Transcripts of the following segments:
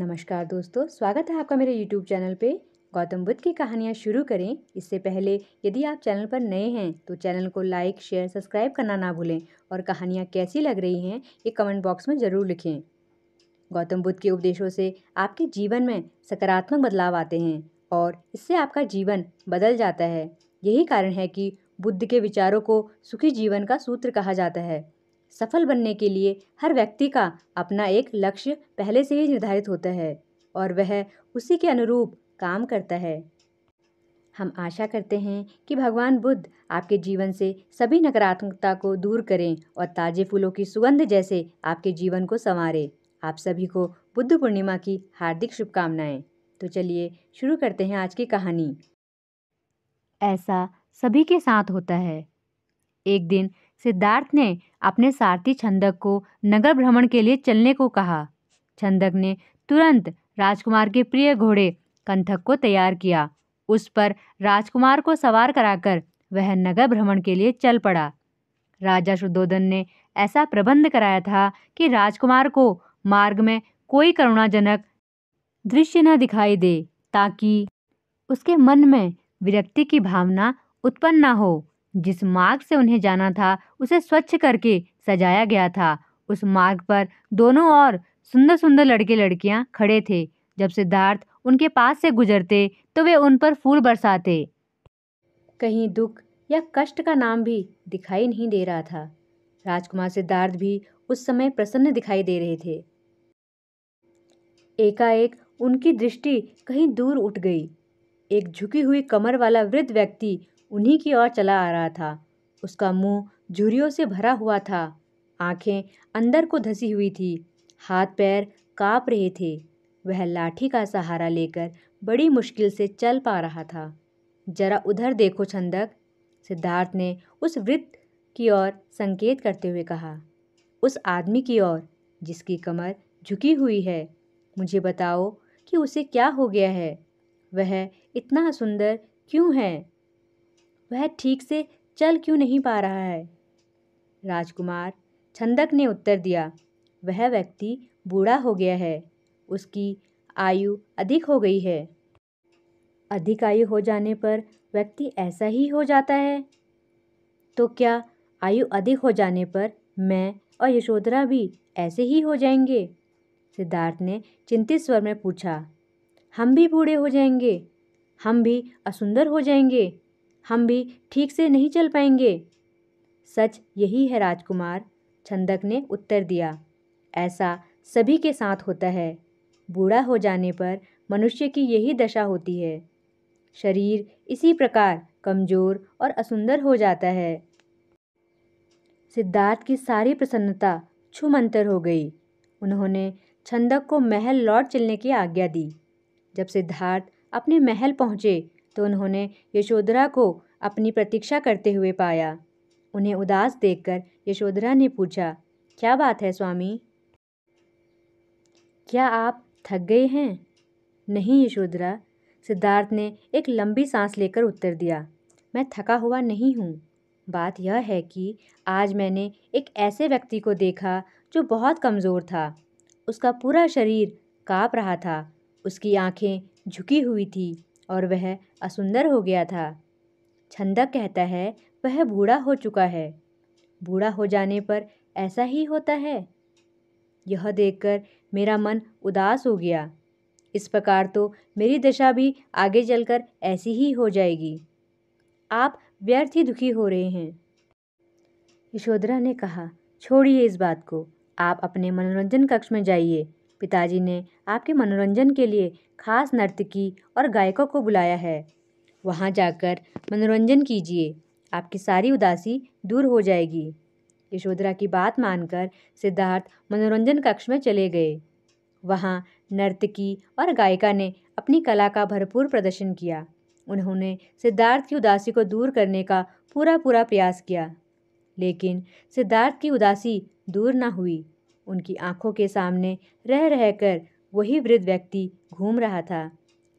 नमस्कार दोस्तों स्वागत है आपका मेरे यूट्यूब चैनल पे गौतम बुद्ध की कहानियाँ शुरू करें इससे पहले यदि आप चैनल पर नए हैं तो चैनल को लाइक शेयर सब्सक्राइब करना ना भूलें और कहानियाँ कैसी लग रही हैं ये कमेंट बॉक्स में ज़रूर लिखें गौतम बुद्ध के उपदेशों से आपके जीवन में सकारात्मक बदलाव आते हैं और इससे आपका जीवन बदल जाता है यही कारण है कि बुद्ध के विचारों को सुखी जीवन का सूत्र कहा जाता है सफल बनने के लिए हर व्यक्ति का अपना एक लक्ष्य पहले से ही निर्धारित होता है और वह उसी के अनुरूप काम करता है हम आशा करते हैं कि भगवान बुद्ध आपके जीवन से सभी नकारात्मकता को दूर करें और ताजे फूलों की सुगंध जैसे आपके जीवन को संवारें आप सभी को बुद्ध पूर्णिमा की हार्दिक शुभकामनाएं तो चलिए शुरू करते हैं आज की कहानी ऐसा सभी के साथ होता है एक दिन सिद्धार्थ ने अपने सारथी छंदक को नगर भ्रमण के लिए चलने को कहा छंदक ने तुरंत राजकुमार के प्रिय घोड़े कंथक को तैयार किया उस पर राजकुमार को सवार कराकर वह नगर भ्रमण के लिए चल पड़ा राजा शुद्धोधन ने ऐसा प्रबंध कराया था कि राजकुमार को मार्ग में कोई करुणाजनक दृश्य न दिखाई दे ताकि उसके मन में विरक्ति की भावना उत्पन्न न हो जिस मार्ग से उन्हें जाना था उसे स्वच्छ करके सजाया गया था उस मार्ग पर दोनों और सुंदर सुंदर लड़के लड़कियां खड़े थे जब सिद्धार्थ उनके पास से गुजरते तो वे उन पर फूल बरसाते कहीं दुख या कष्ट का नाम भी दिखाई नहीं दे रहा था राजकुमार सिद्धार्थ भी उस समय प्रसन्न दिखाई दे रहे थे एकाएक उनकी दृष्टि कहीं दूर उठ गई एक झुकी हुई कमर वाला वृद्ध व्यक्ति उन्हीं की ओर चला आ रहा था उसका मुंह झुरियों से भरा हुआ था आंखें अंदर को धसी हुई थी हाथ पैर काँप रहे थे वह लाठी का सहारा लेकर बड़ी मुश्किल से चल पा रहा था जरा उधर देखो छंदक सिद्धार्थ ने उस वृत्त की ओर संकेत करते हुए कहा उस आदमी की ओर जिसकी कमर झुकी हुई है मुझे बताओ कि उसे क्या हो गया है वह इतना सुंदर क्यों है वह ठीक से चल क्यों नहीं पा रहा है राजकुमार छंदक ने उत्तर दिया वह व्यक्ति बूढ़ा हो गया है उसकी आयु अधिक हो गई है अधिक आयु हो जाने पर व्यक्ति ऐसा ही हो जाता है तो क्या आयु अधिक हो जाने पर मैं और यशोधरा भी ऐसे ही हो जाएंगे सिद्धार्थ ने चिंतित स्वर में पूछा हम भी बूढ़े हो जाएंगे हम भी असुंदर हो जाएंगे हम भी ठीक से नहीं चल पाएंगे सच यही है राजकुमार छंदक ने उत्तर दिया ऐसा सभी के साथ होता है बूढ़ा हो जाने पर मनुष्य की यही दशा होती है शरीर इसी प्रकार कमज़ोर और असुंदर हो जाता है सिद्धार्थ की सारी प्रसन्नता छुमंतर हो गई उन्होंने छंदक को महल लौट चलने की आज्ञा दी जब सिद्धार्थ अपने महल पहुँचे तो उन्होंने यशोधरा को अपनी प्रतीक्षा करते हुए पाया उन्हें उदास देखकर यशोधरा ने पूछा क्या बात है स्वामी क्या आप थक गए हैं नहीं यशोधरा सिद्धार्थ ने एक लंबी सांस लेकर उत्तर दिया मैं थका हुआ नहीं हूँ बात यह है कि आज मैंने एक ऐसे व्यक्ति को देखा जो बहुत कमज़ोर था उसका पूरा शरीर काँप रहा था उसकी आँखें झुकी हुई थी और वह असुंदर हो गया था छंदक कहता है वह बूढ़ा हो चुका है बूढ़ा हो जाने पर ऐसा ही होता है यह देखकर मेरा मन उदास हो गया इस प्रकार तो मेरी दशा भी आगे चलकर ऐसी ही हो जाएगी आप व्यर्थ ही दुखी हो रहे हैं यशोधरा ने कहा छोड़िए इस बात को आप अपने मनोरंजन कक्ष में जाइए पिताजी ने आपके मनोरंजन के लिए खास नर्तकी और गायकों को बुलाया है वहाँ जाकर मनोरंजन कीजिए आपकी सारी उदासी दूर हो जाएगी यशोधरा की बात मानकर सिद्धार्थ मनोरंजन कक्ष में चले गए वहाँ नर्तकी और गायिका ने अपनी कला का भरपूर प्रदर्शन किया उन्होंने सिद्धार्थ की उदासी को दूर करने का पूरा पूरा प्रयास किया लेकिन सिद्धार्थ की उदासी दूर ना हुई उनकी आंखों के सामने रह रहकर वही वृद्ध व्यक्ति घूम रहा था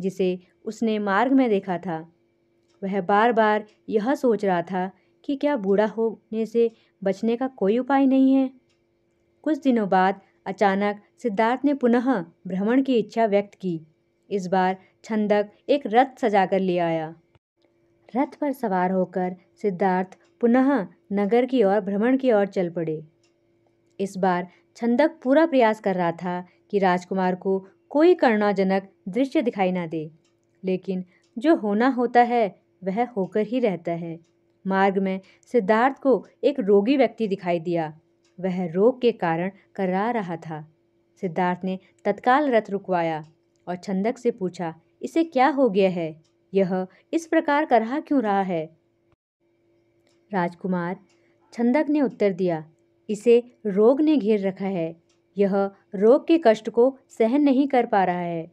जिसे उसने मार्ग में देखा था वह बार बार यह सोच रहा था कि क्या बूढ़ा होने से बचने का कोई उपाय नहीं है कुछ दिनों बाद अचानक सिद्धार्थ ने पुनः भ्रमण की इच्छा व्यक्त की इस बार छंदक एक रथ सजाकर ले आया रथ पर सवार होकर सिद्धार्थ पुनः नगर की ओर भ्रमण की ओर चल पड़े इस बार छंदक पूरा प्रयास कर रहा था कि राजकुमार को कोई करुणाजनक दृश्य दिखाई ना दे लेकिन जो होना होता है वह होकर ही रहता है मार्ग में सिद्धार्थ को एक रोगी व्यक्ति दिखाई दिया वह रोग के कारण करा रहा था सिद्धार्थ ने तत्काल रथ रुकवाया और छंदक से पूछा इसे क्या हो गया है यह इस प्रकार करा क्यों रहा है राजकुमार छंदक ने उत्तर दिया इसे रोग ने घेर रखा है यह रोग के कष्ट को सहन नहीं कर पा रहा है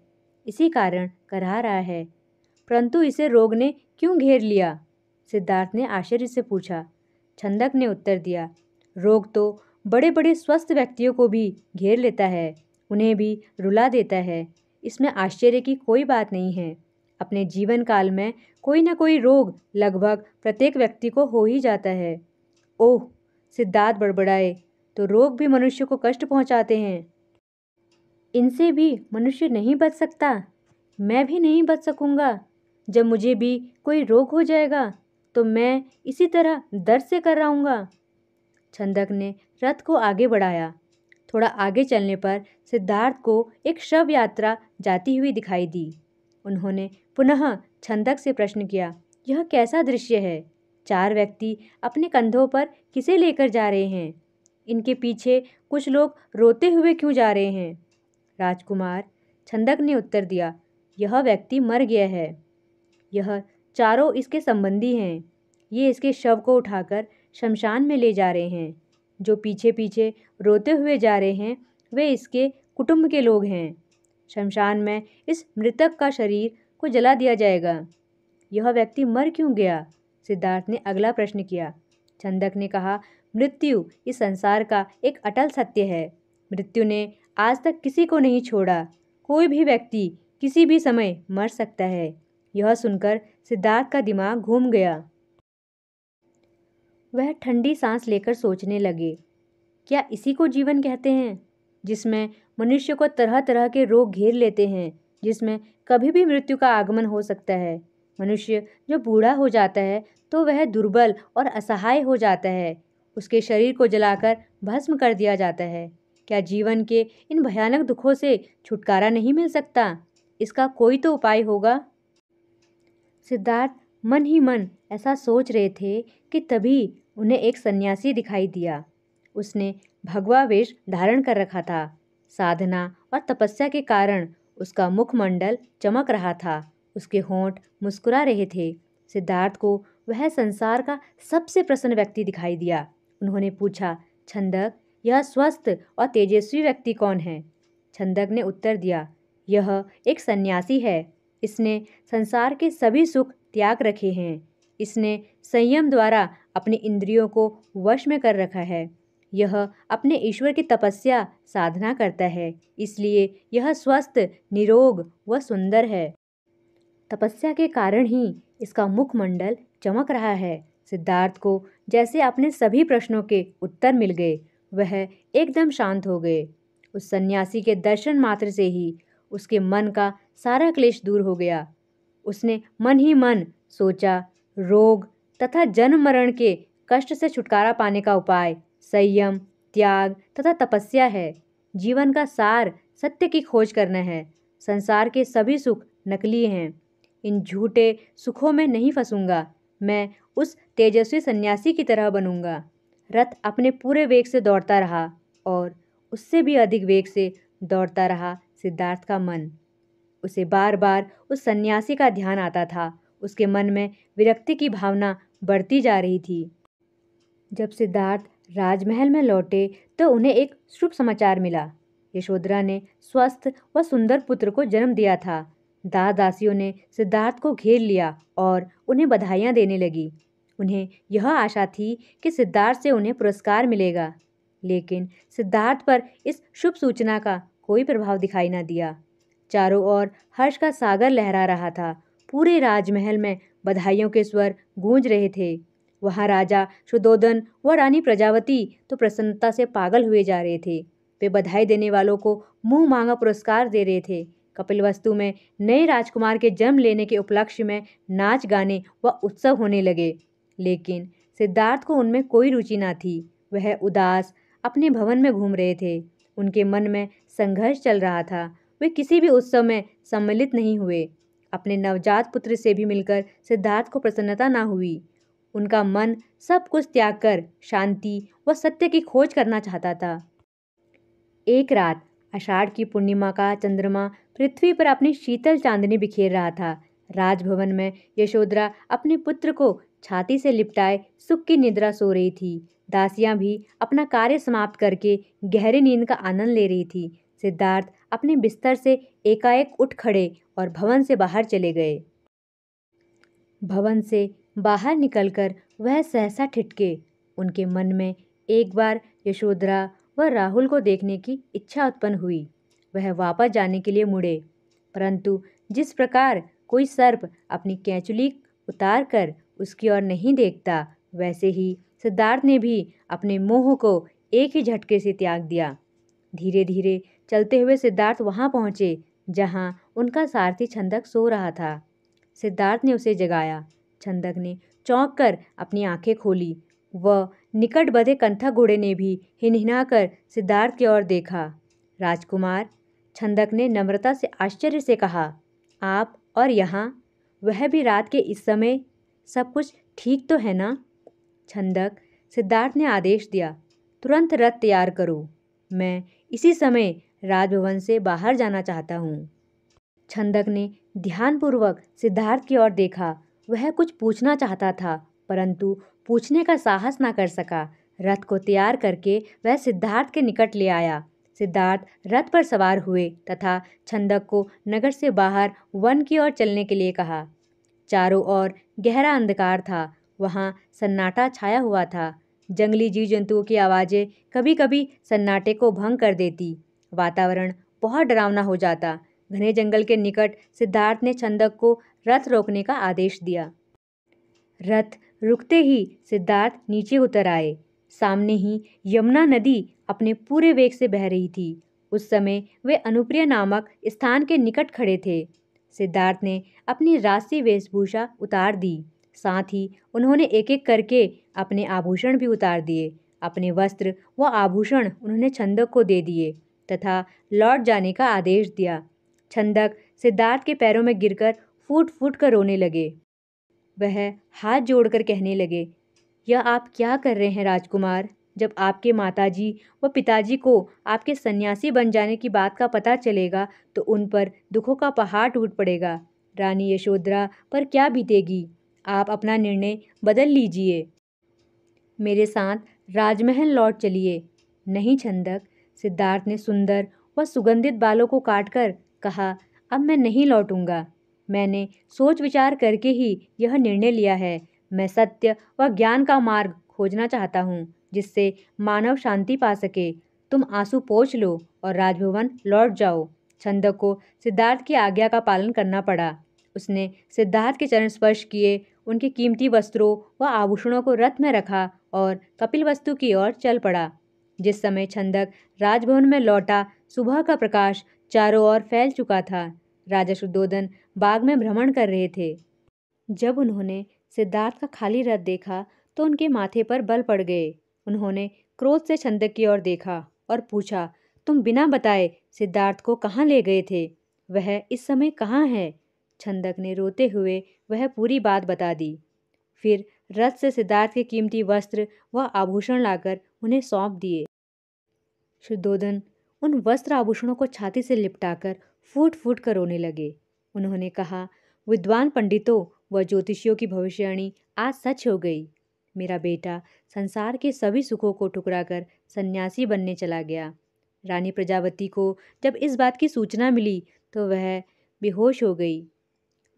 इसी कारण करा रहा है परंतु इसे रोग ने क्यों घेर लिया सिद्धार्थ ने आश्चर्य से पूछा छंदक ने उत्तर दिया रोग तो बड़े बड़े स्वस्थ व्यक्तियों को भी घेर लेता है उन्हें भी रुला देता है इसमें आश्चर्य की कोई बात नहीं है अपने जीवन काल में कोई ना कोई रोग लगभग प्रत्येक व्यक्ति को हो ही जाता है ओह सिद्धार्थ बड़बड़ाए तो रोग भी मनुष्य को कष्ट पहुंचाते हैं इनसे भी मनुष्य नहीं बच सकता मैं भी नहीं बच सकूंगा जब मुझे भी कोई रोग हो जाएगा तो मैं इसी तरह दर्द से कर रहा छंदक ने रथ को आगे बढ़ाया थोड़ा आगे चलने पर सिद्धार्थ को एक शव यात्रा जाती हुई दिखाई दी उन्होंने पुनः छंदक से प्रश्न किया यह कैसा दृश्य है चार व्यक्ति अपने कंधों पर किसे लेकर जा रहे हैं इनके पीछे कुछ लोग रोते हुए क्यों जा रहे हैं राजकुमार छंदक ने उत्तर दिया यह व्यक्ति मर गया है यह चारों इसके संबंधी हैं ये इसके शव को उठाकर शमशान में ले जा रहे हैं जो पीछे पीछे रोते हुए जा रहे हैं वे इसके कुटुंब के लोग हैं शमशान में इस मृतक का शरीर को जला दिया जाएगा यह व्यक्ति मर क्यों गया सिद्धार्थ ने अगला प्रश्न किया चंदक ने कहा मृत्यु इस संसार का एक अटल सत्य है मृत्यु ने आज तक किसी को नहीं छोड़ा कोई भी व्यक्ति किसी भी समय मर सकता है यह सुनकर सिद्धार्थ का दिमाग घूम गया वह ठंडी सांस लेकर सोचने लगे क्या इसी को जीवन कहते हैं जिसमें मनुष्य को तरह तरह के रोग घेर लेते हैं जिसमें कभी भी मृत्यु का आगमन हो सकता है मनुष्य जो बूढ़ा हो जाता है तो वह दुर्बल और असहाय हो जाता है उसके शरीर को जलाकर भस्म कर दिया जाता है क्या जीवन के इन भयानक दुखों से छुटकारा नहीं मिल सकता इसका कोई तो उपाय होगा सिद्धार्थ मन ही मन ऐसा सोच रहे थे कि तभी उन्हें एक सन्यासी दिखाई दिया उसने भगवा वेश धारण कर रखा था साधना और तपस्या के कारण उसका मुखमंडल चमक रहा था उसके होंठ मुस्कुरा रहे थे सिद्धार्थ को वह संसार का सबसे प्रसन्न व्यक्ति दिखाई दिया उन्होंने पूछा छंदक यह स्वस्थ और तेजस्वी व्यक्ति कौन है छंदक ने उत्तर दिया यह एक सन्यासी है इसने संसार के सभी सुख त्याग रखे हैं इसने संयम द्वारा अपने इंद्रियों को वश में कर रखा है यह अपने ईश्वर की तपस्या साधना करता है इसलिए यह स्वस्थ निरोग व सुंदर है तपस्या के कारण ही इसका मुखमंडल चमक रहा है सिद्धार्थ को जैसे अपने सभी प्रश्नों के उत्तर मिल गए वह एकदम शांत हो गए उस सन्यासी के दर्शन मात्र से ही उसके मन का सारा क्लेश दूर हो गया उसने मन ही मन सोचा रोग तथा जन्म मरण के कष्ट से छुटकारा पाने का उपाय संयम त्याग तथा तपस्या है जीवन का सार सत्य की खोज करना है संसार के सभी सुख नकली हैं इन झूठे सुखों में नहीं फंसूंगा मैं उस तेजस्वी सन्यासी की तरह बनूंगा रथ अपने पूरे वेग से दौड़ता रहा और उससे भी अधिक वेग से दौड़ता रहा सिद्धार्थ का मन उसे बार बार उस सन्यासी का ध्यान आता था उसके मन में विरक्ति की भावना बढ़ती जा रही थी जब सिद्धार्थ राजमहल में लौटे तो उन्हें एक शुभ समाचार मिला यशोधरा ने स्वस्थ व सुंदर पुत्र को जन्म दिया था दास दासियों ने सिद्धार्थ को घेर लिया और उन्हें बधाइयाँ देने लगी उन्हें यह आशा थी कि सिद्धार्थ से उन्हें पुरस्कार मिलेगा लेकिन सिद्धार्थ पर इस शुभ सूचना का कोई प्रभाव दिखाई न दिया चारों ओर हर्ष का सागर लहरा रहा था पूरे राजमहल में बधाइयों के स्वर गूंज रहे थे वहाँ राजा शुदोधन व रानी प्रजावती तो प्रसन्नता से पागल हुए जा रहे थे वे बधाई देने वालों को मुंह मांगा पुरस्कार दे रहे थे कपिलवस्तु में नए राजकुमार के जन्म लेने के उपलक्ष्य में नाच गाने व उत्सव होने लगे लेकिन सिद्धार्थ को उनमें कोई रुचि ना थी वह उदास अपने भवन में घूम रहे थे उनके मन में संघर्ष चल रहा था वे किसी भी उत्सव में सम्मिलित नहीं हुए अपने नवजात पुत्र से भी मिलकर सिद्धार्थ को प्रसन्नता ना हुई उनका मन सब कुछ त्याग कर शांति व सत्य की खोज करना चाहता था एक रात आषाढ़ की पूर्णिमा का चंद्रमा पृथ्वी पर अपनी शीतल चांदनी बिखेर रहा था राजभवन में यशोधरा अपने पुत्र को छाती से लिपटाए सुख की निद्रा सो रही थी दासियां भी अपना कार्य समाप्त करके गहरी नींद का आनंद ले रही थी सिद्धार्थ अपने बिस्तर से एकाएक उठ खड़े और भवन से बाहर चले गए भवन से बाहर निकलकर वह सहसा ठिठके उनके मन में एक बार यशोधरा व राहुल को देखने की इच्छा उत्पन्न हुई वह वापस जाने के लिए मुड़े परंतु जिस प्रकार कोई सर्प अपनी कैचुली उतार कर उसकी ओर नहीं देखता वैसे ही सिद्धार्थ ने भी अपने मोह को एक ही झटके से त्याग दिया धीरे धीरे चलते हुए सिद्धार्थ वहाँ पहुँचे जहाँ उनका सारथी छंदक सो रहा था सिद्धार्थ ने उसे जगाया छंदक ने चौंक कर अपनी आंखें खोली वह निकट बधे कंथक घोड़े ने भी हिनहिना कर सिद्धार्थ की ओर देखा राजकुमार छंदक ने नम्रता से आश्चर्य से कहा आप और यहाँ वह भी रात के इस समय सब कुछ ठीक तो है ना छंदक सिद्धार्थ ने आदेश दिया तुरंत रथ तैयार करो मैं इसी समय राजभवन से बाहर जाना चाहता हूँ छंदक ने ध्यानपूर्वक सिद्धार्थ की ओर देखा वह कुछ पूछना चाहता था परंतु पूछने का साहस ना कर सका रथ को तैयार करके वह सिद्धार्थ के निकट ले आया सिद्धार्थ रथ पर सवार हुए तथा छंदक को नगर से बाहर वन की ओर चलने के लिए कहा चारों ओर गहरा अंधकार था वहाँ सन्नाटा छाया हुआ था जंगली जीव जंतुओं की आवाज़ें कभी कभी सन्नाटे को भंग कर देती वातावरण बहुत डरावना हो जाता घने जंगल के निकट सिद्धार्थ ने छंदक को रथ रोकने का आदेश दिया रथ रुकते ही सिद्धार्थ नीचे उतर आए सामने ही यमुना नदी अपने पूरे वेग से बह रही थी उस समय वे अनुप्रिय नामक स्थान के निकट खड़े थे सिद्धार्थ ने अपनी राशि वेशभूषा उतार दी साथ ही उन्होंने एक एक करके अपने आभूषण भी उतार दिए अपने वस्त्र व आभूषण उन्होंने छंदक को दे दिए तथा लौट जाने का आदेश दिया छंदक सिद्धार्थ के पैरों में गिरकर फूट फूट कर रोने लगे वह हाथ जोड़कर कहने लगे यह आप क्या कर रहे हैं राजकुमार जब आपके माताजी व पिताजी को आपके सन्यासी बन जाने की बात का पता चलेगा तो उन पर दुखों का पहाड़ टूट पड़ेगा रानी यशोधरा पर क्या बीतेगी आप अपना निर्णय बदल लीजिए मेरे साथ राजमहल लौट चलिए नहीं छंदक सिद्धार्थ ने सुंदर व सुगंधित बालों को काटकर कहा अब मैं नहीं लौटूंगा मैंने सोच विचार करके ही यह निर्णय लिया है मैं सत्य व ज्ञान का मार्ग खोजना चाहता हूँ जिससे मानव शांति पा सके तुम आंसू पोछ लो और राजभवन लौट जाओ छंदक को सिद्धार्थ की आज्ञा का पालन करना पड़ा उसने सिद्धार्थ के चरण स्पर्श किए उनके कीमती वस्त्रों व आभूषणों को रथ में रखा और कपिल वस्तु की ओर चल पड़ा जिस समय छंदक राजभवन में लौटा सुबह का प्रकाश चारों ओर फैल चुका था राजा शुद्धोधन बाग में भ्रमण कर रहे थे जब उन्होंने सिद्धार्थ का खाली रथ देखा तो उनके माथे पर बल पड़ गए उन्होंने क्रोध से छंद की ओर देखा और पूछा तुम बिना बताए सिद्धार्थ को कहाँ ले गए थे वह इस समय कहाँ है छंदक ने रोते हुए वह पूरी बात बता दी फिर रथ से सिद्धार्थ के कीमती वस्त्र व आभूषण लाकर उन्हें सौंप दिए शुद्धोधन उन वस्त्र आभूषणों को छाती से लिपटाकर फूट फूट कर रोने लगे उन्होंने कहा विद्वान पंडितों व ज्योतिषियों की भविष्यवाणी आज सच हो गई मेरा बेटा संसार के सभी सुखों को ठुकरा कर सन्यासी बनने चला गया रानी प्रजावती को जब इस बात की सूचना मिली तो वह बेहोश हो गई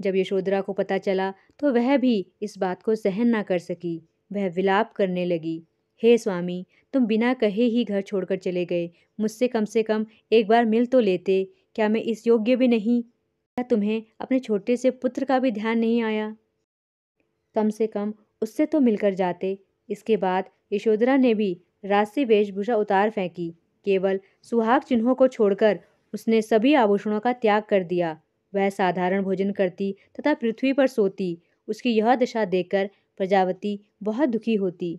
जब यशोधरा को पता चला तो वह भी इस बात को सहन ना कर सकी वह विलाप करने लगी हे स्वामी तुम बिना कहे ही घर छोड़कर चले गए मुझसे कम से कम एक बार मिल तो लेते क्या मैं इस योग्य भी नहीं क्या तुम्हें अपने छोटे से पुत्र का भी ध्यान नहीं आया कम से कम उससे तो मिलकर जाते इसके बाद यशोधरा ने भी राजसी वेशभूषा उतार फेंकी केवल सुहाग चिन्हों को छोड़कर उसने सभी आभूषणों का त्याग कर दिया वह साधारण भोजन करती तथा पृथ्वी पर सोती उसकी यह दशा देखकर प्रजावती बहुत दुखी होती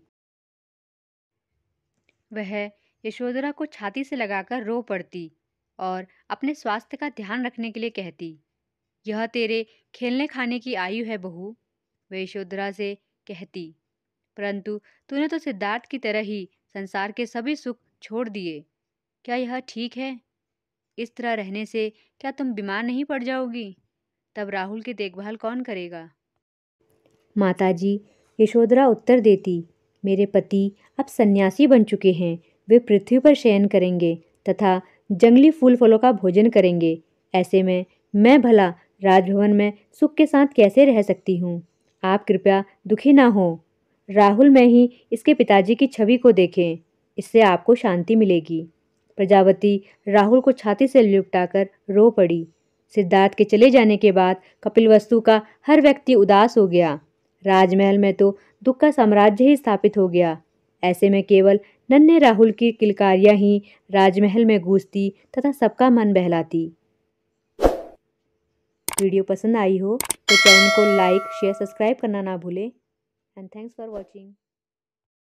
वह यशोधरा को छाती से लगाकर रो पड़ती और अपने स्वास्थ्य का ध्यान रखने के लिए कहती यह तेरे खेलने खाने की आयु है बहू वह यशोधरा से कहती परंतु तूने तो सिद्धार्थ की तरह ही संसार के सभी सुख छोड़ दिए क्या यह ठीक है इस तरह रहने से क्या तुम बीमार नहीं पड़ जाओगी तब राहुल की देखभाल कौन करेगा माताजी यशोधरा उत्तर देती मेरे पति अब सन्यासी बन चुके हैं वे पृथ्वी पर शयन करेंगे तथा जंगली फूल फलों का भोजन करेंगे ऐसे में मैं भला राजभवन में सुख के साथ कैसे रह सकती हूँ आप कृपया दुखी ना हों राहुल में ही इसके पिताजी की छवि को देखें इससे आपको शांति मिलेगी प्रजावती राहुल को छाती से लिपटाकर रो पड़ी सिद्धार्थ के चले जाने के बाद कपिलवस्तु का हर व्यक्ति उदास हो गया राजमहल में तो दुख का साम्राज्य ही स्थापित हो गया ऐसे में केवल नन्हे राहुल की किलकारियाँ ही राजमहल में गूंजती तथा सबका मन बहलाती वीडियो पसंद आई हो तो चैनल को लाइक शेयर सब्सक्राइब करना ना भूलें एंड थैंक्स फॉर वॉचिंग